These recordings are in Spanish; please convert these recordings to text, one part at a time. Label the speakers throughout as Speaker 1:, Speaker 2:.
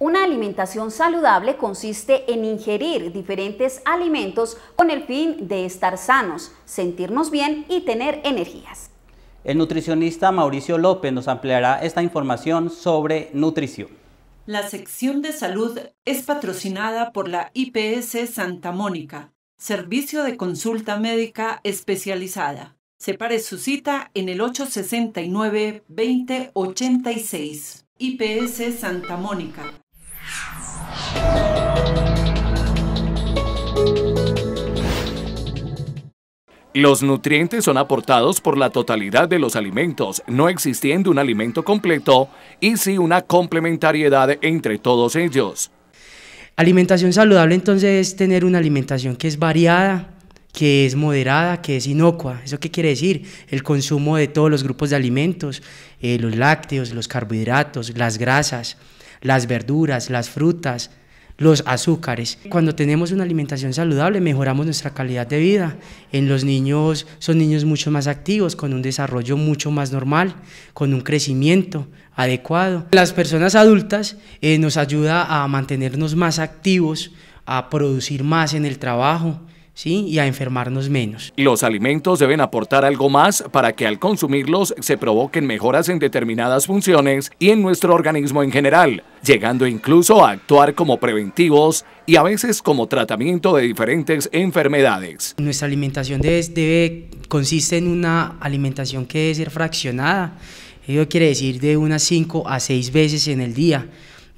Speaker 1: Una alimentación saludable consiste en ingerir diferentes alimentos con el fin de estar sanos, sentirnos bien y tener energías.
Speaker 2: El nutricionista Mauricio López nos ampliará esta información sobre nutrición. La sección de salud es patrocinada por la IPS Santa Mónica, servicio de consulta médica especializada. Separe su cita en el 869-2086. IPS Santa Mónica
Speaker 1: Los nutrientes son aportados por la totalidad de los alimentos, no existiendo un alimento completo y sí una complementariedad entre todos ellos.
Speaker 2: Alimentación saludable entonces es tener una alimentación que es variada, que es moderada, que es inocua. ¿Eso qué quiere decir? El consumo de todos los grupos de alimentos, eh, los lácteos, los carbohidratos, las grasas, las verduras, las frutas, los azúcares. Cuando tenemos una alimentación saludable mejoramos nuestra calidad de vida. En los niños son niños mucho más activos, con un desarrollo mucho más normal, con un crecimiento adecuado. Las personas adultas eh, nos ayuda a mantenernos más activos, a producir más en el trabajo,
Speaker 1: ¿sí? y a enfermarnos menos. Los alimentos deben aportar algo más para que al consumirlos se provoquen mejoras en determinadas funciones y en nuestro organismo en general, llegando incluso a actuar como preventivos y a veces como tratamiento de diferentes enfermedades.
Speaker 2: Nuestra alimentación debe, consiste en una alimentación que debe ser fraccionada, ello quiere decir de unas 5 a 6 veces en el día.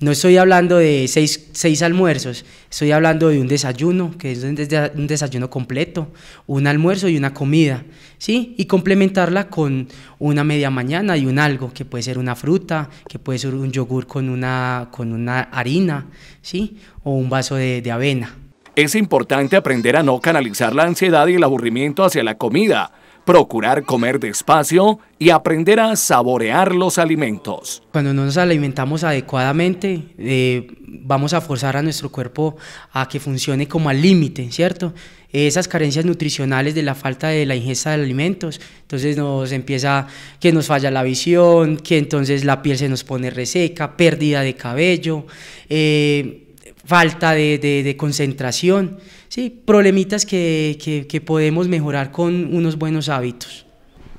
Speaker 2: No estoy hablando de seis, almuerzos, estoy hablando de un desayuno, que es un desayuno completo, un almuerzo y una comida, ¿sí? Y complementarla con una media mañana y un algo, que puede ser una fruta, que puede ser un yogur con una, con una harina, ¿sí? O un vaso de, de avena.
Speaker 1: Es importante aprender a no canalizar la ansiedad y el aburrimiento hacia la comida, procurar comer despacio y aprender a saborear los alimentos.
Speaker 2: Cuando no nos alimentamos adecuadamente, eh, vamos a forzar a nuestro cuerpo a que funcione como al límite, ¿cierto? Esas carencias nutricionales de la falta de la ingesta de alimentos, entonces nos empieza que nos falla la visión, que entonces la piel se nos pone reseca, pérdida de cabello, eh, falta de concentración sí, problemitas que, podemos mejorar con unos buenos hábitos.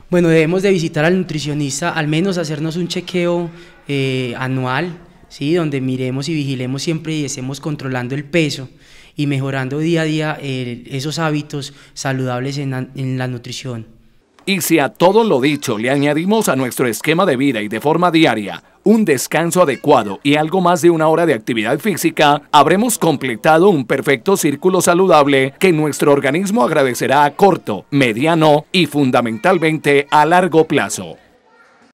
Speaker 2: Bueno, debemos de visitar al nutricionista, al menos hacernos un chequeo eh, anual, donde miremos y vigilemos siempre y estemos controlando el peso y mejorando día a día eh, esos hábitos saludables en en la nutrición.
Speaker 1: Y si a todo lo dicho le añadimos a nuestro esquema de vida y de forma diaria un descanso adecuado y algo más de una hora de actividad física, habremos completado un perfecto círculo saludable que nuestro organismo agradecerá a corto, mediano y fundamentalmente a largo plazo.